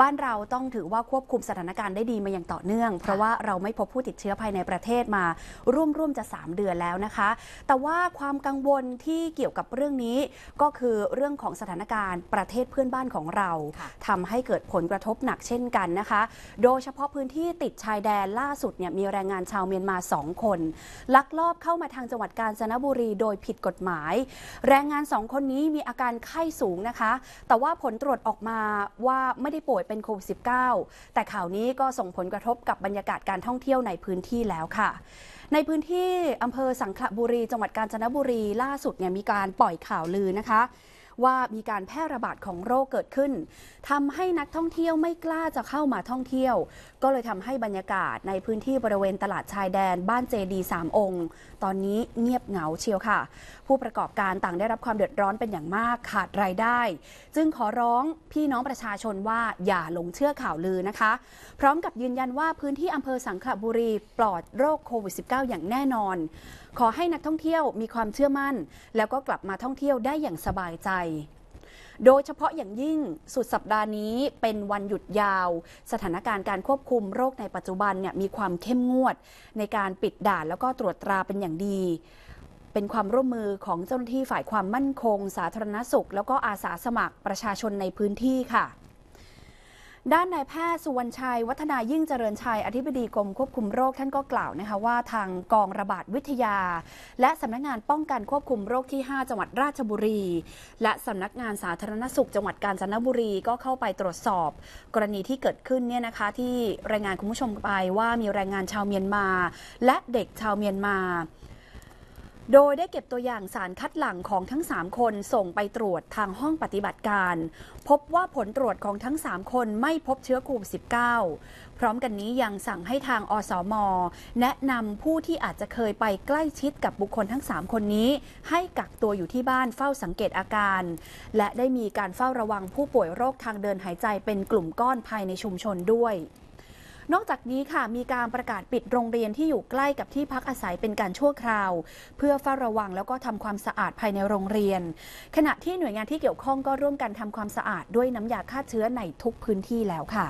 บ้านเราต้องถือว่าควบคุมสถานการณ์ได้ดีมาอย่างต่อเนื่อง เพราะว่าเราไม่พบผู้ติดเชื้อภายในประเทศมาร่วมๆจะ3เดือนแล้วนะคะ แต่ว่าความกังวลที่เกี่ยวกับเรื่องนี้ก็คือเรื่องของสถานการณ์ ประเทศเพื่อนบ้านของเรา ทำให้เกิดผลกระทบหนักเช่นกันนะคะ โดยเฉพาะพื้นที่ติดชายแดนล่าสุดเนี่ยมีแรงงานชาวเมียนมา2คน ลักลอบเข้ามาทางจังหวัดกาญจนบุรีโดยผิดกฎหมายแรงงาน2คนนี้มีอาการไข้สูงนะคะ แต่ว่าผลตรวจออกมาว่าไม่ได้ป่วยเป็นโควิด -19 แต่ข่าวนี้ก็ส่งผลกระทบกับบรรยากาศการท่องเที่ยวในพื้นที่แล้วค่ะ ในพื้นที่อำเภอสังขละบุรีจังหวัดกาญจนบุรีล่าสุดเนี่ยมีการปล่อยข่าวลือนะคะว่ามีการแพร่ระบาดของโรคเกิดขึ้น ทำให้นักท่องเที่ยวไม่กล้าจะเข้ามาท่องเที่ยว ก็เลยทำให้บรรยากาศในพื้นที่บริเวณตลาดชายแดนบ้านเจดีสามองค์ ตอนนี้เงียบเหงาเชียวค่ะ ผู้ประกอบการต่างได้รับความเดือดร้อนเป็นอย่างมากขาดรายได้ จึงขอร้องพี่น้องประชาชนว่าอย่าหลงเชื่อข่าวลือนะคะ พร้อมกับยืนยันว่าพื้นที่อำเภอสังขบุรีปลอดโรคโควิด -19 อย่างแน่นอน ขอให้นักท่องเที่ยวมีความเชื่อมั่น แล้วก็กลับมาท่องเที่ยวได้อย่างสบายใจโดยเฉพาะอย่างยิ่งสุดสัปดาห์นี้เป็นวันหยุดยาวสถานการณ์การควบคุมโรคในปัจจุบันเนี่ยมีความเข้มงวดในการปิดด่านแล้วก็ตรวจตราเป็นอย่างดี เป็นความร่วมมือของเจ้าหน้าที่ฝ่ายความมั่นคงสาธารณสุขแล้วก็อาสาสมัครประชาชนในพื้นที่ค่ะด้านนายแพทย์สุวรรณชัย วัฒนายิ่งเจริญชัย อธิบดีกรม ควบคุมโรคท่านก็กล่าวนะคะว่าทางกองระบาดวิทยา และสำนักงานป้องกันควบคุมโรคที่ 5 จังหวัดราชบุรี และสำนักงานสาธารณสุข จังหวัดกาญจนบุรีก็เข้าไปตรวจสอบ กรณีที่เกิดขึ้นเนี่ยนะคะที่รายงานคุณผู้ชมไปว่ามีแรงงานชาวเมียนมา และเด็กชาวเมียนมาโดยได้เก็บตัวอย่างสารคัดหลั่งของทั้ง 3 คนส่งไปตรวจทางห้องปฏิบัติการ พบว่าผลตรวจของทั้ง 3 คนไม่พบเชื้อโควิด -19 พร้อมกันนี้ยังสั่งให้ทางอสอมอแนะนำผู้ที่อาจจะเคยไปใกล้ชิดกับบุคคลทั้ง 3 คนนี้ ให้กักตัวอยู่ที่บ้านเฝ้าสังเกตอาการ และได้มีการเฝ้าระวังผู้ป่วยโรคทางเดินหายใจเป็นกลุ่มก้อนภายในชุมชนด้วยนอกจากนี้ค่ะมีการประกาศปิดโรงเรียนที่อยู่ใกล้กับที่พักอาศัยเป็นการชั่วคราว เพื่อเฝ้าระวังแล้วก็ทำความสะอาดภายในโรงเรียน ขณะที่หน่วยงานที่เกี่ยวข้องก็ร่วมกันทำความสะอาดด้วยน้ำยาฆ่าเชื้อในทุกพื้นที่แล้วค่ะ